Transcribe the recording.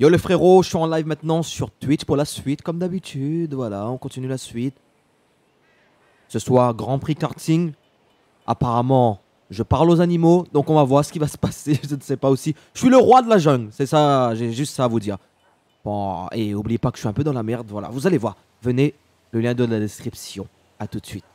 Yo les frérots, je suis en live maintenant sur Twitch pour la suite, comme d'habitude. Voilà, on continue la suite. Ce soir, Grand Prix karting. Apparemment, je parle aux animaux, donc on va voir ce qui va se passer. Je ne sais pas aussi. Je suis le roi de la jungle, c'est ça, j'ai juste ça à vous dire. Bon, et n'oubliez pas que je suis un peu dans la merde, voilà. Vous allez voir. Venez, le lien de la description. A tout de suite.